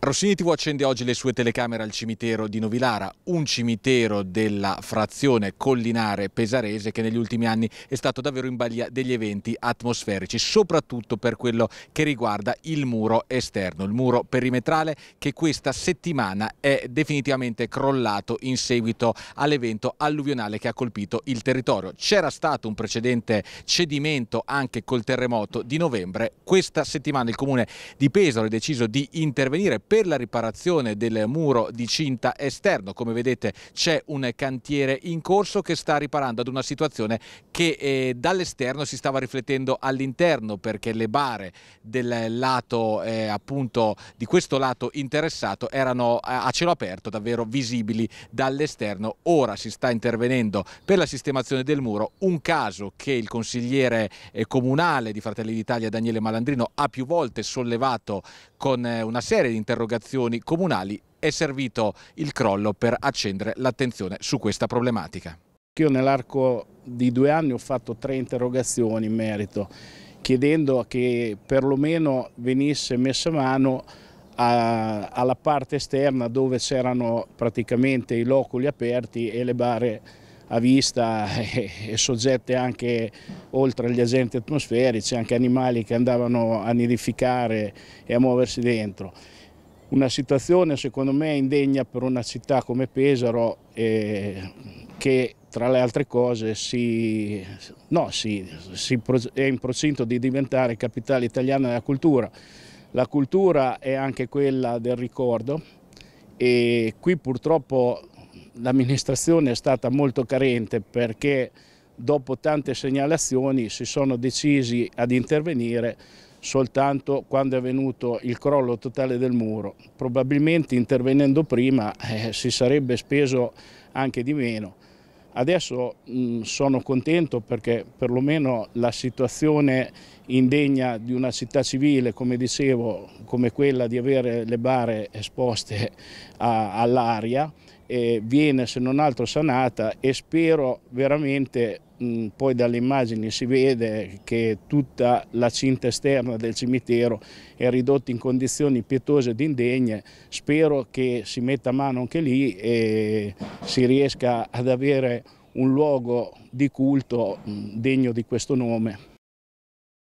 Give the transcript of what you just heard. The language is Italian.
Rossini TV accende oggi le sue telecamere al cimitero di Novilara, un cimitero della frazione collinare pesarese che negli ultimi anni è stato davvero in balia degli eventi atmosferici, soprattutto per quello che riguarda il muro esterno, il muro perimetrale che questa settimana è definitivamente crollato in seguito all'evento alluvionale che ha colpito il territorio. C'era stato un precedente cedimento anche col terremoto di novembre, questa settimana il comune di Pesaro ha deciso di intervenire per la riparazione del muro di cinta esterno. Come vedete c'è un cantiere in corso che sta riparando ad una situazione che eh, dall'esterno si stava riflettendo all'interno perché le bare del lato eh, appunto di questo lato interessato erano a cielo aperto davvero visibili dall'esterno. Ora si sta intervenendo per la sistemazione del muro, un caso che il consigliere eh, comunale di Fratelli d'Italia Daniele Malandrino ha più volte sollevato con eh, una serie di interventi interrogazioni comunali è servito il crollo per accendere l'attenzione su questa problematica. Io nell'arco di due anni ho fatto tre interrogazioni in merito, chiedendo che perlomeno venisse messa mano a, alla parte esterna dove c'erano praticamente i loculi aperti e le bare a vista e, e soggette anche oltre agli agenti atmosferici, anche animali che andavano a nidificare e a muoversi dentro una situazione secondo me indegna per una città come Pesaro eh, che tra le altre cose si, no, si, si è in procinto di diventare capitale italiana della cultura. La cultura è anche quella del ricordo e qui purtroppo l'amministrazione è stata molto carente perché dopo tante segnalazioni si sono decisi ad intervenire soltanto quando è avvenuto il crollo totale del muro. Probabilmente intervenendo prima eh, si sarebbe speso anche di meno. Adesso mh, mm, sono contento perché perlomeno la situazione indegna di una città civile, come dicevo, come quella di avere le bare esposte all'aria, eh, viene se non altro sanata e spero veramente, mh, poi dalle immagini si vede che tutta la cinta esterna del cimitero è ridotta in condizioni pietose ed indegne, spero che si metta mano anche lì e si riesca ad avere un luogo di culto mh, degno di questo nome.